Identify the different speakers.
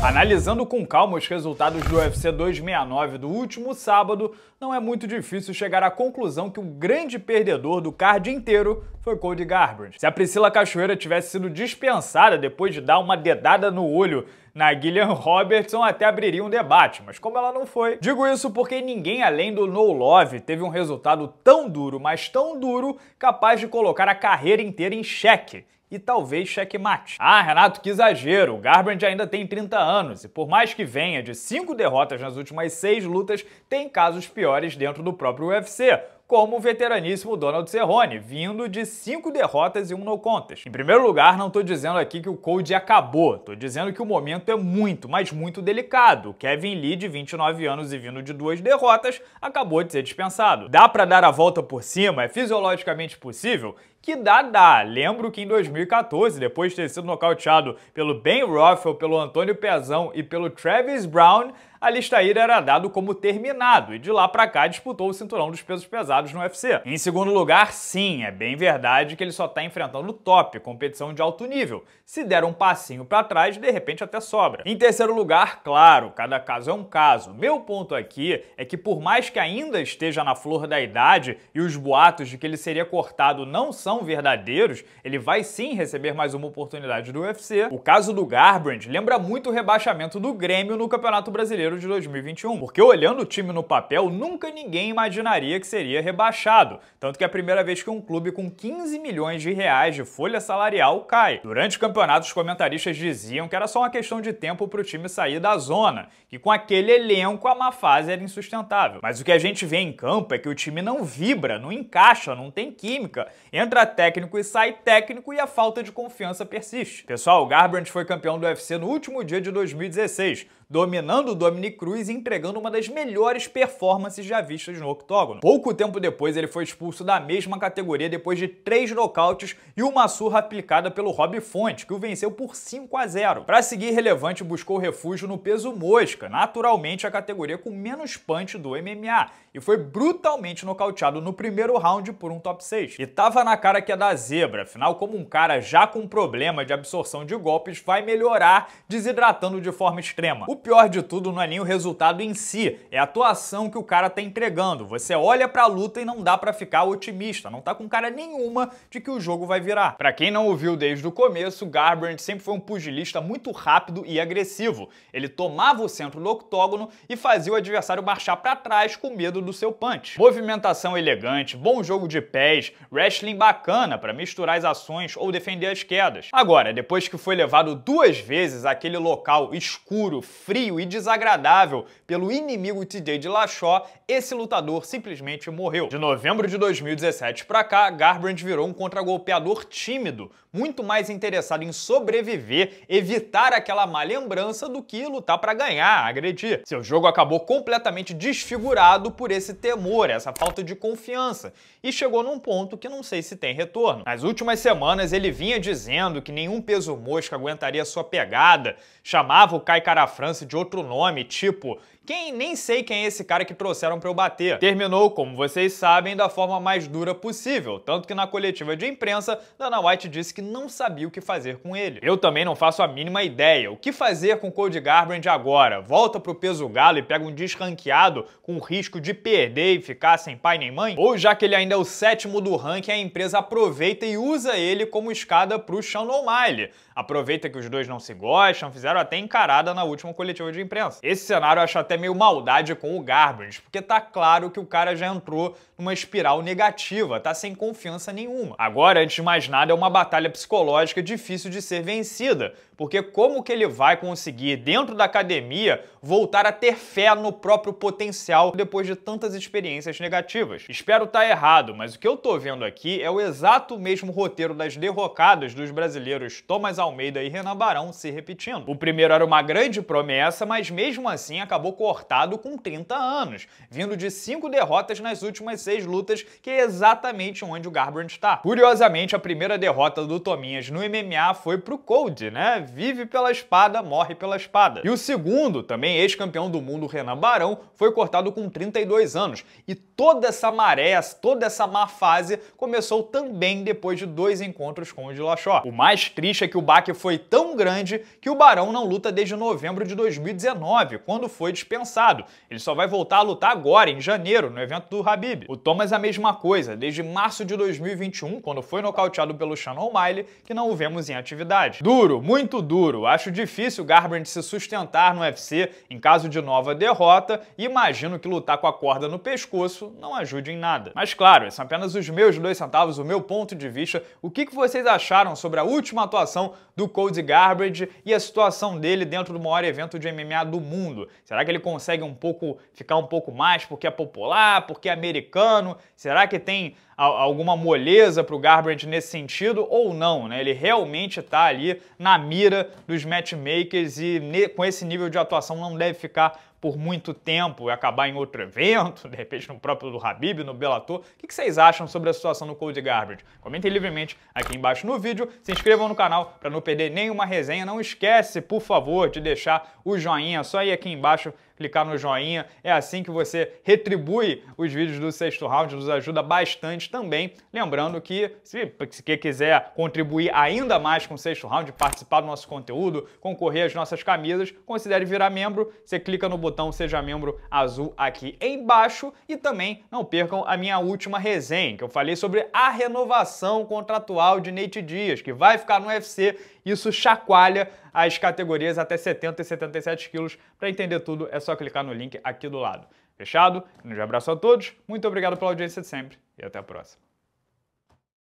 Speaker 1: Analisando com calma os resultados do UFC 269 do último sábado, não é muito difícil chegar à conclusão que o grande perdedor do card inteiro foi Cody Garbrandt. Se a Priscila Cachoeira tivesse sido dispensada depois de dar uma dedada no olho na Gillian Robertson até abriria um debate, mas como ela não foi. Digo isso porque ninguém além do No Love teve um resultado tão duro, mas tão duro, capaz de colocar a carreira inteira em xeque e talvez checkmate. Ah, Renato, que exagero! O Garbrandt ainda tem 30 anos e, por mais que venha de 5 derrotas nas últimas 6 lutas, tem casos piores dentro do próprio UFC como o veteraníssimo Donald Cerrone, vindo de cinco derrotas e um no contas. Em primeiro lugar, não estou dizendo aqui que o Cold acabou, estou dizendo que o momento é muito, mas muito delicado. Kevin Lee, de 29 anos e vindo de duas derrotas, acabou de ser dispensado. Dá para dar a volta por cima? É fisiologicamente possível? que dá, dá. Lembro que em 2014, depois de ter sido nocauteado pelo Ben Roethlisberger, pelo Antônio Pezão e pelo Travis Brown, a Alistair era dado como terminado e de lá para cá disputou o cinturão dos pesos pesados no UFC. Em segundo lugar, sim, é bem verdade que ele só está enfrentando top, competição de alto nível. Se der um passinho para trás, de repente até sobra. Em terceiro lugar, claro, cada caso é um caso. Meu ponto aqui é que por mais que ainda esteja na flor da idade e os boatos de que ele seria cortado não são verdadeiros, ele vai sim receber mais uma oportunidade do UFC. O caso do Garbrandt lembra muito o rebaixamento do Grêmio no Campeonato Brasileiro de 2021, porque olhando o time no papel, nunca ninguém imaginaria que seria rebaixado, tanto que é a primeira vez que um clube com 15 milhões de reais de folha salarial cai. Durante o campeonato, os comentaristas diziam que era só uma questão de tempo para o time sair da zona, que com aquele elenco a má fase era insustentável. Mas o que a gente vê em campo é que o time não vibra, não encaixa, não tem química. Entra técnico e sai técnico e a falta de confiança persiste. Pessoal, o Garbrandt foi campeão do UFC no último dia de 2016, dominando o Dominic Cruz e entregando uma das melhores performances já vistas no octógono. Pouco tempo depois, ele foi expulso da mesma categoria depois de três nocautes e uma surra aplicada pelo Rob Fonte, que o venceu por 5 a 0. Para seguir relevante, buscou refúgio no peso mosca, naturalmente a categoria com menos punch do MMA, e foi brutalmente nocauteado no primeiro round por um top 6. E tava na cara que é da zebra, afinal como um cara já com problema de absorção de golpes vai melhorar desidratando de forma extrema. O pior de tudo não é nem o resultado em si, é a atuação que o cara tá entregando. Você olha pra luta e não dá para ficar otimista, não tá com cara nenhuma de que o jogo vai virar. Para quem não ouviu desde o começo, Garbrandt sempre foi um pugilista muito rápido e agressivo. Ele tomava o centro do octógono e fazia o adversário marchar para trás com medo do seu punch. Movimentação elegante, bom jogo de pés, wrestling bacana para misturar as ações ou defender as quedas. Agora, depois que foi levado duas vezes àquele local escuro, frio e desagradável pelo inimigo TJ de Dillashaw, esse lutador simplesmente morreu. De novembro de 2017 para cá, Garbrandt virou um contragolpeador tímido, muito mais interessado em sobreviver, evitar aquela má lembrança do que lutar para ganhar, agredir. Seu jogo acabou completamente desfigurado por esse temor, essa falta de confiança, e chegou num ponto que não sei se tem retorno. Nas últimas semanas ele vinha dizendo que nenhum peso mosca aguentaria sua pegada, chamava o Kai Cara França de outro nome, tipo, quem nem sei quem é esse cara que trouxeram para eu bater. Terminou, como vocês sabem, da forma mais dura possível, tanto que na coletiva de imprensa, Dana White disse que não sabia o que fazer com ele. Eu também não faço a mínima ideia. O que fazer com Cody Garbrandt agora? Volta pro peso galo e pega um desranqueado com risco de perder e ficar sem pai nem mãe? Ou já que ele ainda é o sétimo do ranking, a empresa aproveita e usa ele como escada pro Sean Miley? Aproveita que os dois não se gostam, fizeram até encarada na última coletiva coletiva de imprensa. Esse cenário eu acho até meio maldade com o Garbrandt, porque tá claro que o cara já entrou numa espiral negativa, tá sem confiança nenhuma. Agora, antes de mais nada, é uma batalha psicológica difícil de ser vencida, porque como que ele vai conseguir, dentro da academia, voltar a ter fé no próprio potencial depois de tantas experiências negativas? Espero estar tá errado, mas o que eu tô vendo aqui é o exato mesmo roteiro das derrocadas dos brasileiros Thomas Almeida e Renan Barão se repetindo. O primeiro era uma grande promessa promessa, mas mesmo assim acabou cortado com 30 anos, vindo de cinco derrotas nas últimas seis lutas, que é exatamente onde o Garbrandt está. Curiosamente, a primeira derrota do Tominhas no MMA foi pro Cold, né? Vive pela espada, morre pela espada. E o segundo, também ex-campeão do mundo, Renan Barão, foi cortado com 32 anos. E toda essa maré, toda essa má fase começou também depois de dois encontros com o Dilachó. O mais triste é que o baque foi tão grande que o Barão não luta desde novembro de 2019, quando foi dispensado. Ele só vai voltar a lutar agora, em janeiro, no evento do Habib. O Thomas a mesma coisa, desde março de 2021, quando foi nocauteado pelo Shannon O'Malley, que não o vemos em atividade. Duro, muito duro. Acho difícil o Garbrandt se sustentar no UFC em caso de nova derrota e imagino que lutar com a corda no pescoço não ajude em nada. Mas claro, são apenas os meus dois centavos, o meu ponto de vista. O que, que vocês acharam sobre a última atuação do Cody Garbrandt e a situação dele dentro do maior evento evento de MMA do mundo? Será que ele consegue um pouco ficar um pouco mais porque é popular, porque é americano? Será que tem alguma moleza para o Garbrandt nesse sentido ou não? Né? Ele realmente está ali na mira dos matchmakers e com esse nível de atuação não deve ficar por muito tempo e acabar em outro evento, de repente no próprio do Habib, no Bellator. O que vocês acham sobre a situação no Cold Garbage? Comentem livremente aqui embaixo no vídeo, se inscrevam no canal para não perder nenhuma resenha. Não esquece, por favor, de deixar o joinha só aí aqui embaixo clicar no joinha. É assim que você retribui os vídeos do sexto round, nos ajuda bastante também. Lembrando que se, você quiser contribuir ainda mais com o sexto round, participar do nosso conteúdo, concorrer às nossas camisas, considere virar membro. Você clica no botão Seja Membro azul aqui embaixo e também não percam a minha última resenha, que eu falei sobre a renovação contratual de Nate Dias, que vai ficar no UFC. Isso chacoalha as categorias até 70 e 77 quilos. Para entender tudo, é só clicar no link aqui do lado. Fechado? Um grande abraço a todos, muito obrigado pela audiência de sempre e até a próxima.